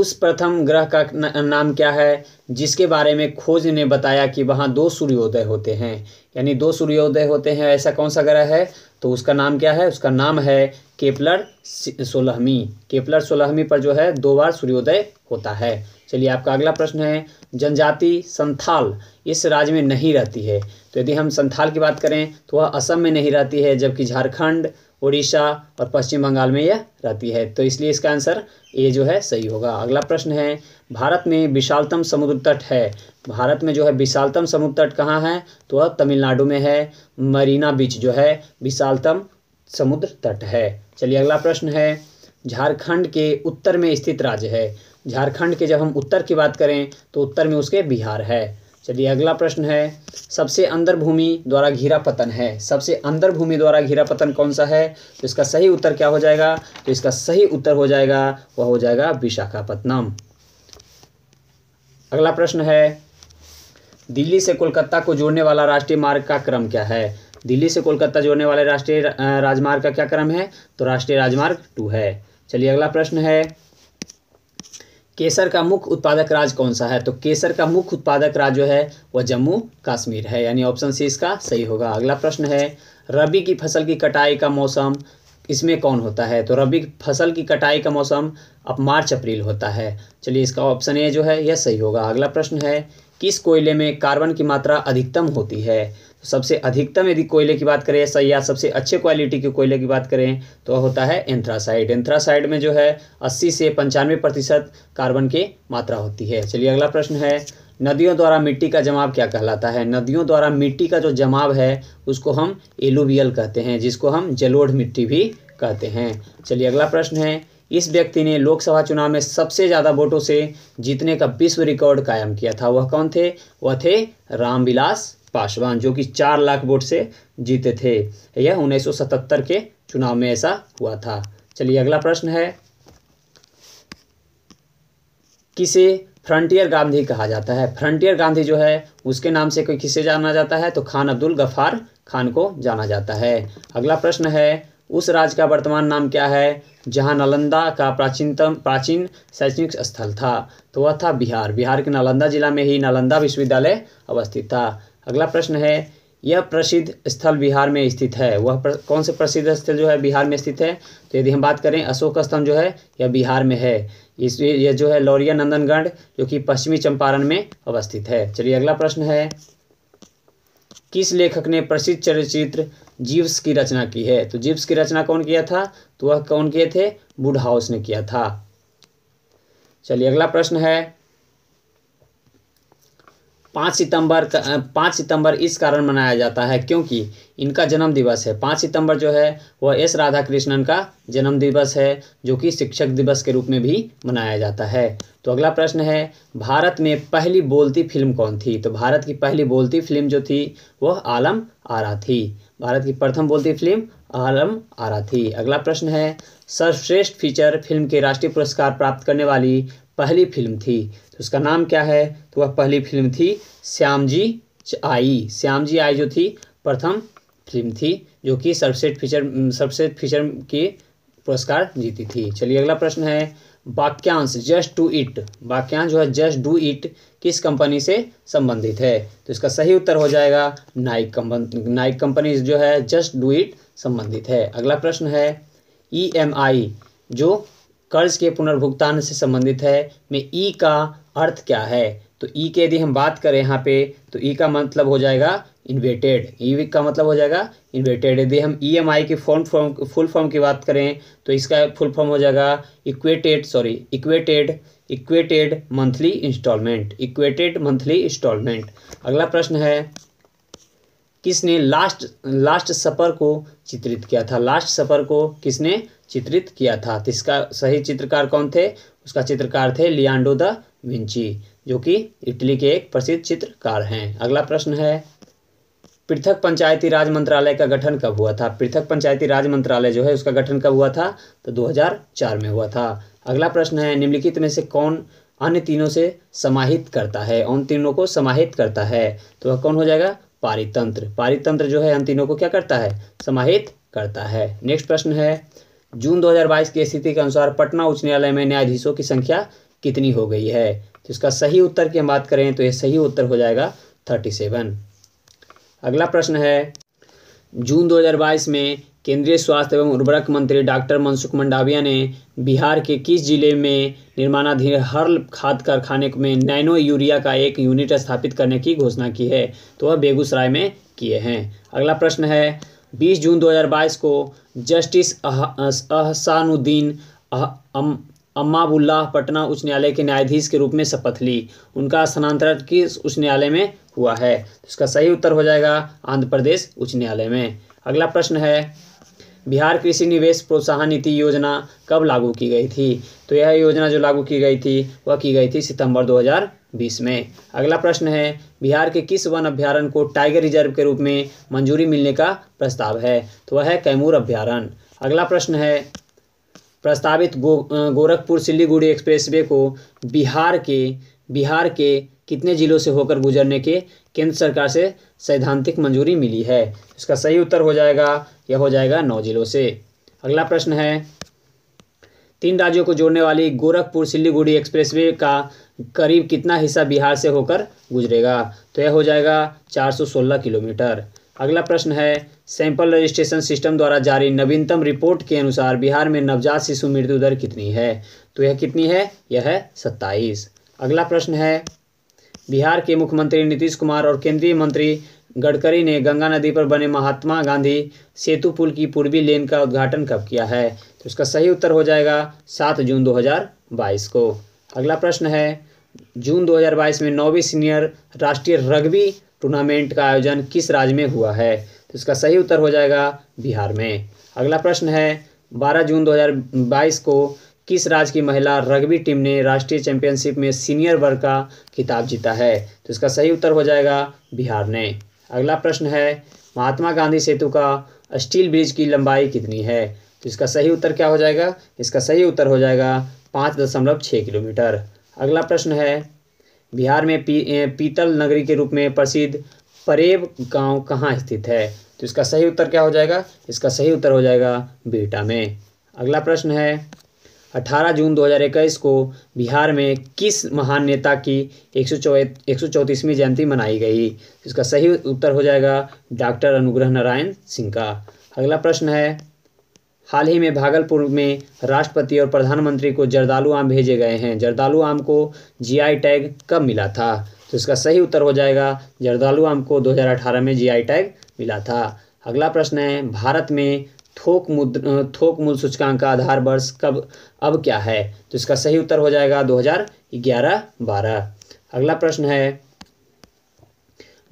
उस प्रथम ग्रह का नाम क्या है जिसके बारे में खोज ने बताया कि वहाँ दो सूर्योदय होते हैं यानी दो सूर्योदय होते हैं ऐसा कौन सा ग्रह है तो उसका नाम क्या है उसका नाम है केपलर सोलहवीं केपलर सोलहवीं पर जो है दो बार सूर्योदय होता है चलिए आपका अगला प्रश्न है जनजाति संथाल इस राज्य में नहीं रहती है तो यदि हम संथाल की बात करें तो वह असम में नहीं रहती है जबकि झारखंड उड़ीसा और पश्चिम बंगाल में यह रहती है तो इसलिए इसका आंसर ए जो है सही होगा अगला प्रश्न है भारत में विशालतम समुद्र तट है भारत में जो है विशालतम समुद्र तट कहाँ है तो वह तमिलनाडु में है मरीना बीच जो है विशालतम समुद्र तट है चलिए अगला प्रश्न है झारखंड के उत्तर में स्थित राज्य है झारखंड के जब हम उत्तर की बात करें तो उत्तर में उसके बिहार है चलिए अगला प्रश्न है सबसे अंदर भूमि द्वारा घिरा पतन है सबसे अंदर भूमि द्वारा घिरा पतन कौन सा है तो इसका सही उत्तर क्या हो जाएगा तो इसका सही उत्तर हो जाएगा वह हो जाएगा विशाखापत्तनम अगला प्रश्न है दिल्ली से कोलकाता को जोड़ने वाला राष्ट्रीय मार्ग का क्रम क्या है दिल्ली से कोलकाता जोड़ने वाले राष्ट्रीय राजमार्ग का क्या क्रम है तो राष्ट्रीय राजमार्ग टू है चलिए अगला प्रश्न है केसर का मुख्य उत्पादक राज्य कौन सा है तो केसर का मुख्य उत्पादक राज्य जो है वह जम्मू कश्मीर है यानी ऑप्शन सी इसका सही होगा अगला प्रश्न है रबी की फसल की कटाई का मौसम इसमें कौन होता है तो रबी फसल की कटाई का मौसम अब मार्च अप्रैल होता है चलिए इसका ऑप्शन ए जो है यह सही होगा अगला प्रश्न है किस कोयले में कार्बन की मात्रा अधिकतम होती है तो सबसे अधिकतम यदि कोयले की बात करें या सबसे अच्छे क्वालिटी के कोयले की बात करें तो होता है एंथ्रासाइड एंथ्रासाइड में जो है अस्सी से पंचानवे प्रतिशत कार्बन की मात्रा होती है चलिए अगला प्रश्न है नदियों द्वारा मिट्टी का जमाव क्या कहलाता है नदियों द्वारा मिट्टी का जो जमाव है उसको हम एलुवियल कहते हैं जिसको हम जलोढ़ मिट्टी भी कहते हैं चलिए अगला प्रश्न है इस व्यक्ति ने लोकसभा चुनाव में सबसे ज़्यादा वोटों से जीतने का विश्व रिकॉर्ड कायम किया था वह कौन थे वह थे रामविलास पासवान जो कि चार लाख वोट से जीते थे यह 1977 के चुनाव में ऐसा हुआ था चलिए अगला प्रश्न है किसे फ्रंटियर गांधी कहा जाता है फ्रंटियर गांधी जो है उसके नाम से कोई किसे जाना जाता है तो खान अब्दुल गफार खान को जाना जाता है अगला प्रश्न है उस राज्य का वर्तमान नाम क्या है जहां नालंदा का प्राचीनतम प्राचीन शैक्षणिक स्थल था तो वह था बिहार बिहार के नालंदा जिला में ही नालंदा विश्वविद्यालय अवस्थित था अगला प्रश्न है यह प्रसिद्ध स्थल बिहार में स्थित है वह प्र, कौन से प्रसिद्ध स्थल जो है बिहार में स्थित है तो यदि हम बात करें अशोक स्तंभ जो है यह बिहार में है इस यह जो है लौरिया नंदनगढ़ जो कि पश्चिमी चंपारण में अवस्थित है चलिए अगला प्रश्न है किस लेखक ने प्रसिद्ध चलचित्र जीव्स की रचना की है तो जीव्स की रचना कौन किया था तो वह कौन किए थे बुड हाउस ने किया था चलिए अगला प्रश्न है पाँच सितंबर पाँच सितंबर इस कारण मनाया जाता है क्योंकि इनका जन्म दिवस है पाँच सितंबर जो है वह एस राधा कृष्णन का जन्म दिवस है जो कि शिक्षक दिवस के रूप में भी मनाया जाता है तो अगला प्रश्न है भारत में पहली बोलती फिल्म कौन थी तो भारत की पहली बोलती फिल्म जो थी वह आलम आरा थी भारत की प्रथम बोलती फिल्म आलम आरा थी अगला प्रश्न है सर्वश्रेष्ठ फीचर फिल्म के राष्ट्रीय पुरस्कार प्राप्त करने वाली पहली फिल्म थी तो उसका नाम क्या है तो वह पहली फिल्म थी श्याम जी आई श्याम जी आई जो थी प्रथम फिल्म थी जो कि सर्वश्रेष्ठ फीचर सर्वश्रेष्ठ फीचर के पुरस्कार जीती थी चलिए अगला प्रश्न है वाक्यांश जस्ट टू इट वाक्यांश जो है जस्ट डू इट किस कंपनी से संबंधित है तो इसका सही उत्तर हो जाएगा नाइक कंपनी नाइक कंपनी जो है जस्ट डू इट संबंधित है अगला प्रश्न है ई जो कर्ज के पुनर्भुगतान से संबंधित है में ई का अर्थ क्या है तो ई e के यदि हम बात करें यहाँ पे तो ई e का मतलब हो जाएगा इन्वेटेड ई e का मतलब हो जाएगा इन्वेटेड यदि हम ई एम आई की फॉर्म फॉर्म फुल फॉर्म की बात करें तो इसका फुल फॉर्म हो जाएगा equated sorry equated equated monthly instalment equated monthly instalment अगला प्रश्न है किसने लास्ट लास्ट सफ़र को चित्रित किया था लास्ट सफ़र को किसने चित्रित किया था तो इसका सही चित्रकार कौन थे उसका चित्रकार थे लियांडो द विंची जो कि इटली के एक प्रसिद्ध चित्रकार हैं अगला प्रश्न है पृथक पंचायती राज मंत्रालय का गठन कब हुआ था पृथक पंचायती राज मंत्रालय जो है उसका गठन कब हुआ था तो 2004 में हुआ था अगला प्रश्न है निम्नलिखित में से कौन अन्य तीनों से समाहित करता है उन तीनों को समाहित करता है तो वह कौन हो जाएगा पारितंत्र पारितंत्र जो है अन्य तीनों को क्या करता है समाहित करता है नेक्स्ट प्रश्न है जून 2022 की स्थिति के अनुसार पटना उच्च न्यायालय में न्यायाधीशों की संख्या कितनी हो गई है तो इसका सही उत्तर की हम बात करें तो यह सही उत्तर हो जाएगा थर्टी सेवन अगला प्रश्न है जून 2022 में केंद्रीय स्वास्थ्य एवं उर्वरक मंत्री डॉक्टर मनसुख मंडाविया ने बिहार के किस जिले में निर्माणाधीन हर खाद कारखाने में नैनो यूरिया का एक यूनिट स्थापित करने की घोषणा की है तो वह बेगूसराय में किए हैं अगला प्रश्न है 20 जून 2022 को जस्टिस अहसानुद्दीन अह, अम्माबुल्लाह पटना उच्च न्यायालय के न्यायाधीश के रूप में शपथ ली उनका स्थानांतरण किस उच्च न्यायालय में हुआ है तो इसका सही उत्तर हो जाएगा आंध्र प्रदेश उच्च न्यायालय में अगला प्रश्न है बिहार कृषि निवेश प्रोत्साहन नीति योजना कब लागू की गई थी तो यह योजना जो लागू की गई थी वह की गई थी सितंबर 2020 में अगला प्रश्न है बिहार के किस वन अभ्यारण्य को टाइगर रिजर्व के रूप में मंजूरी मिलने का प्रस्ताव है तो वह है कैमूर अभ्यारण्य अगला प्रश्न है प्रस्तावित गो गोरखपुर एक्सप्रेस एक्सप्रेसवे को बिहार के बिहार के कितने जिलों से होकर गुजरने के केंद्र सरकार से सैद्धांतिक मंजूरी मिली है इसका सही उत्तर हो जाएगा यह हो जाएगा नौ जिलों से अगला प्रश्न है तीन राज्यों को जोड़ने वाली गोरखपुर एक्सप्रेस एक्सप्रेसवे का करीब कितना हिस्सा बिहार से होकर गुजरेगा तो यह हो जाएगा 416 किलोमीटर अगला प्रश्न है सैंपल रजिस्ट्रेशन सिस्टम द्वारा जारी नवीनतम रिपोर्ट के अनुसार बिहार में नवजात शिशु मृत्यु दर कितनी है तो यह कितनी है यह है सत्ताईस अगला प्रश्न है बिहार के मुख्यमंत्री नीतीश कुमार और केंद्रीय मंत्री गडकरी ने गंगा नदी पर बने महात्मा गांधी सेतु पुल की पूर्वी लेन का उद्घाटन कब किया है तो इसका सही उत्तर हो जाएगा सात जून 2022 को अगला प्रश्न है जून 2022 में नौवीं सीनियर राष्ट्रीय रग्बी टूर्नामेंट का आयोजन किस राज्य में हुआ है तो इसका सही उत्तर हो जाएगा बिहार में अगला प्रश्न है 12 जून 2022 को किस राज्य की महिला रग्बी टीम ने राष्ट्रीय चैंपियनशिप में सीनियर वर्ग का खिताब जीता है तो इसका सही उत्तर हो जाएगा बिहार ने अगला प्रश्न है महात्मा गांधी सेतु का स्टील ब्रिज की लंबाई कितनी है तो इसका सही उत्तर क्या हो जाएगा इसका सही उत्तर हो जाएगा पाँच दशमलव छः किलोमीटर अगला प्रश्न है बिहार में पी, पीतल नगरी के रूप में प्रसिद्ध परेब गांव कहाँ स्थित है तो इसका सही उत्तर क्या हो जाएगा इसका सही उत्तर हो जाएगा बेटा में अगला प्रश्न है 18 जून 2021 को बिहार में किस महान नेता की एक सौ जयंती मनाई गई इसका सही उत्तर हो जाएगा डॉक्टर अनुग्रह नारायण सिंह का अगला प्रश्न है हाल ही में भागलपुर में राष्ट्रपति और प्रधानमंत्री को जर्दालू आम भेजे गए हैं जर्दालू आम को जीआई टैग कब मिला था तो इसका सही उत्तर हो जाएगा जर्दालू आम को 2018 में जीआई टैग मिला था अगला प्रश्न है भारत में थोक मुद थोक मूल सूचकांक का आधार वर्ष कब अब क्या है तो इसका सही उत्तर हो जाएगा दो हज़ार अगला प्रश्न है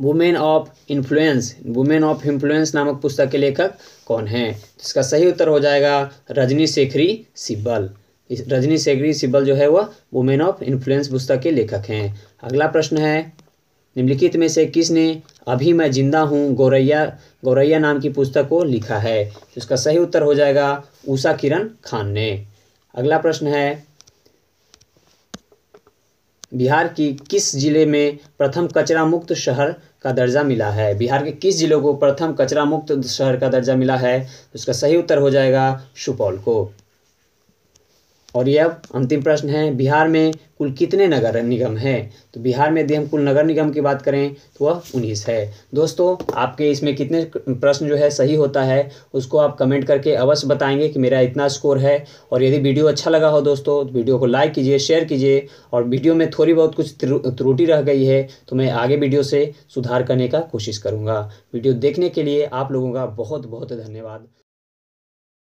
women of influence women of influence नामक पुस्तक के लेखक कौन है इसका सही उत्तर हो जाएगा रजनी शेखरी सिब्बल इस रजनी शेखरी सिब्बल जो है वह वुमेन ऑफ इन्फ्लुएंस पुस्तक के लेखक हैं अगला प्रश्न है निम्नलिखित में से किसने अभी मैं जिंदा हूँ गौरैया गौरैया नाम की पुस्तक को लिखा है इसका सही उत्तर हो जाएगा उषा किरण खान ने अगला प्रश्न है बिहार की किस जिले में प्रथम कचरा मुक्त शहर का दर्जा मिला है बिहार के किस जिलों को प्रथम कचरा मुक्त शहर का दर्जा मिला है उसका तो सही उत्तर हो जाएगा सुपौल को और ये अब अंतिम प्रश्न है बिहार में कुल कितने नगर निगम हैं तो बिहार में यदि हम कुल नगर निगम की बात करें तो वह उन्नीस है दोस्तों आपके इसमें कितने प्रश्न जो है सही होता है उसको आप कमेंट करके अवश्य बताएंगे कि मेरा इतना स्कोर है और यदि वीडियो अच्छा लगा हो दोस्तों तो वीडियो को लाइक कीजिए शेयर कीजिए और वीडियो में थोड़ी बहुत कुछ त्रुटि रह गई है तो मैं आगे वीडियो से सुधार करने का कोशिश करूँगा वीडियो देखने के लिए आप लोगों का बहुत बहुत धन्यवाद